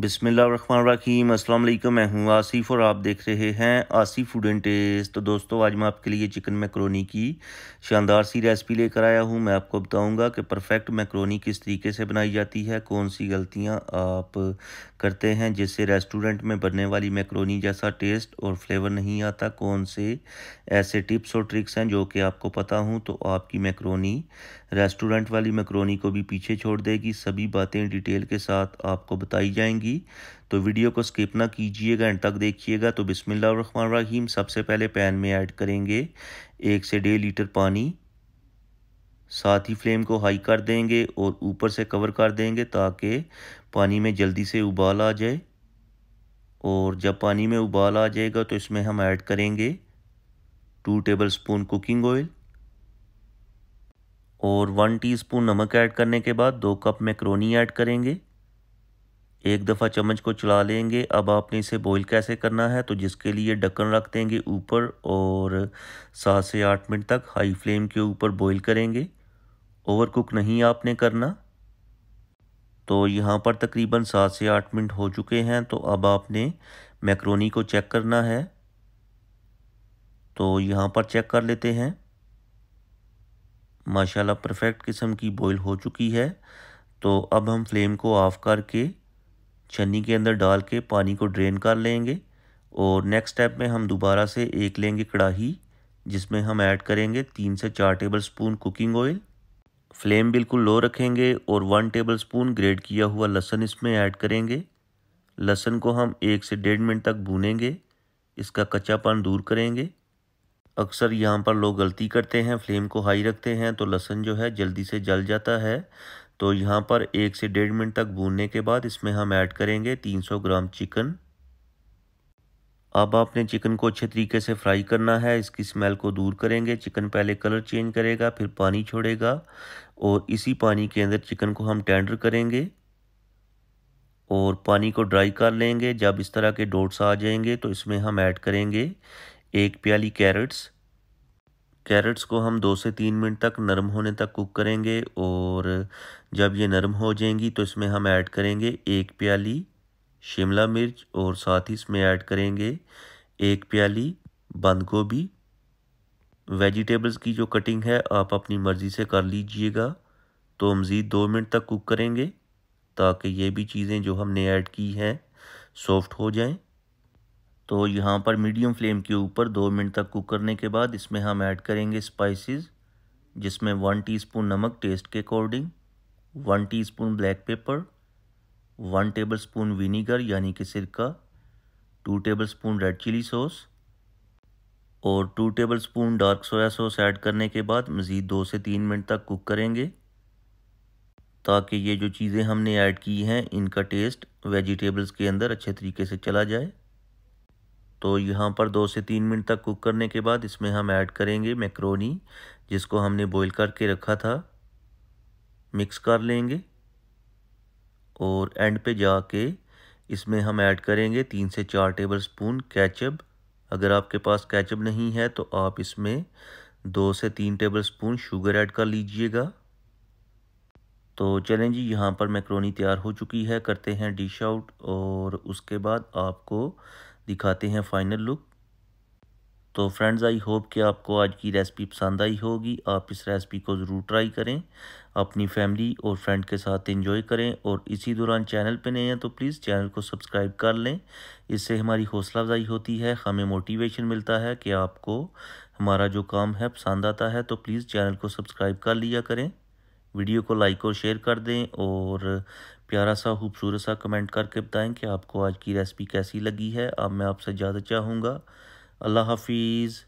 बिसमीम अल्लाम मैं हूँ आसिफ और आप देख रहे हैं आसिफ फूड एंड टेस्ट तो दोस्तों आज मैं आपके लिए चिकन मैक्रोनी की शानदार सी रेसिपी लेकर आया हूँ मैं आपको बताऊँगा कि परफेक्ट मैक्रोनी किस तरीके से बनाई जाती है कौन सी गलतियाँ आप करते हैं जिससे रेस्टोरेंट में बनने वाली मैक्रोनी जैसा टेस्ट और फ्लेवर नहीं आता कौन से ऐसे टिप्स और ट्रिक्स हैं जो कि आपको पता हूँ तो आपकी मैक्रोनी रेस्टोरेंट वाली मैक्रोनी को भी पीछे छोड़ देगी सभी बातें डिटेल के साथ आपको बताई जाएंगी होगी तो वीडियो को स्किप ना कीजिएगा एंड तक देखिएगा तो बिसमिल्लाम सबसे पहले पैन में ऐड करेंगे एक से डेढ़ लीटर पानी साथ ही फ्लेम को हाई कर देंगे और ऊपर से कवर कर देंगे ताकि पानी में जल्दी से उबाल आ जाए और जब पानी में उबाल आ जाएगा तो इसमें हम ऐड करेंगे two tablespoon cooking oil और वन टीस्पून नमक ऐड करने के बाद दो कप मैक्रोनी ऐड करेंगे एक दफ़ा चम्मच को चला लेंगे अब आपने इसे बॉईल कैसे करना है तो जिसके लिए ढक्कन रख देंगे ऊपर और सात से आठ मिनट तक हाई फ्लेम के ऊपर बॉईल करेंगे ओवर कुक नहीं आपने करना तो यहाँ पर तकरीबन सात से आठ मिनट हो चुके हैं तो अब आपने मैक्रोनी को चेक करना है तो यहाँ पर चेक कर लेते हैं माशाल्लाह परफेक्ट किस्म की बॉईल हो चुकी है तो अब हम फ्लेम को ऑफ़ करके छन्नी के अंदर डाल के पानी को ड्रेन कर लेंगे और नेक्स्ट स्टेप में हम दोबारा से एक लेंगे कढ़ाही जिसमें हम ऐड करेंगे तीन से चार tablespoon cooking oil flame बिल्कुल लो रखेंगे और वन टेबल स्पून ग्रेड किया हुआ लहसन इसमें ऐड करेंगे लहसन को हम एक से डेढ़ मिनट तक भूनेंगे इसका कच्चापन दूर करेंगे अक्सर यहाँ पर लोग गलती करते हैं फ्लेम को हाई रखते हैं तो लहसन जो है जल्दी से जल जाता है तो यहाँ पर एक से डेढ़ मिनट तक भूनने के बाद इसमें हम ऐड करेंगे 300 ग्राम चिकन अब आपने चिकन को अच्छे तरीके से फ्राई करना है इसकी स्मेल को दूर करेंगे चिकन पहले कलर चेंज करेगा फिर पानी छोड़ेगा और इसी पानी के अंदर चिकन को हम टेंडर करेंगे और पानी को ड्राई कर लेंगे जब इस तरह के डोट्स आ जाएंगे तो इसमें हम ऐड करेंगे एक प्याली कैरेट्स कैरेट्स को हम दो से तीन मिनट तक नरम होने तक कुक करेंगे और जब ये नरम हो जाएंगी तो इसमें हम ऐड करेंगे एक प्याली शिमला मिर्च और साथ ही इसमें ऐड करेंगे एक प्याली बंद गोभी वेजिटेबल्स की जो कटिंग है आप अपनी मर्ज़ी से कर लीजिएगा तो मज़ीद दो मिनट तक कुक करेंगे ताकि ये भी चीज़ें जो हमने ऐड की हैं सॉफ्ट हो जाएं तो यहाँ पर मीडियम फ्लेम के ऊपर दो मिनट तक कुक करने के बाद इसमें हम ऐड करेंगे स्पाइसेस जिसमें वन टीस्पून नमक टेस्ट के according one teaspoon black pepper one tablespoon vinegar यानी कि सिरका two tablespoon red chilli sauce और two tablespoon dark soya sauce add करने के बाद मज़ीद दो से तीन मिनट तक कुक करेंगे ताकि ये जो चीज़ें हमने ऐड की हैं इनका टेस्ट वेजिटेबल्स के अंदर अच्छे तरीके से चला जाए तो यहाँ पर दो से तीन मिनट तक कुक करने के बाद इसमें हम ऐड करेंगे मैक्रोनी जिसको हमने बॉईल करके रखा था मिक्स कर लेंगे और एंड पे जाके इसमें हम ऐड करेंगे तीन से चार टेबल स्पून कैचअप अगर आपके पास कैचअप नहीं है तो आप इसमें दो से तीन टेबल स्पून शुगर ऐड कर लीजिएगा तो चलें जी यहाँ पर मैक्रोनी तैयार हो चुकी है करते हैं डिश आउट और उसके बाद आपको दिखाते हैं फाइनल लुक तो फ्रेंड्स आई होप कि आपको आज की रेसिपी पसंद आई होगी आप इस रेसिपी को ज़रूर ट्राई करें अपनी फैमिली और फ्रेंड के साथ एंजॉय करें और इसी दौरान चैनल पर नए हैं तो प्लीज़ चैनल को सब्सक्राइब कर लें इससे हमारी हौसला अफजाई होती है हमें मोटिवेशन मिलता है कि आपको हमारा जो काम है पसंद आता है तो प्लीज़ चैनल को सब्सक्राइब कर लिया करें वीडियो को लाइक और शेयर कर दें और प्यारा सा खूबसूरत सा कमेंट करके बताएं कि आपको आज की रेसिपी कैसी लगी है अब मैं आपसे ज़्यादा चाहूँगा अल्लाह हाफिज़